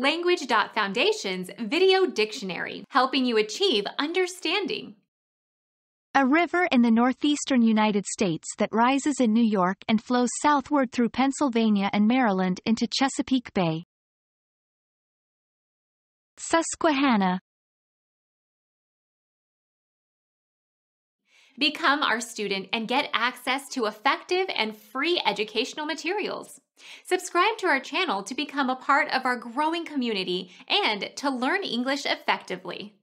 Language.Foundation's Video Dictionary, helping you achieve understanding. A river in the northeastern United States that rises in New York and flows southward through Pennsylvania and Maryland into Chesapeake Bay. Susquehanna Become our student and get access to effective and free educational materials. Subscribe to our channel to become a part of our growing community and to learn English effectively.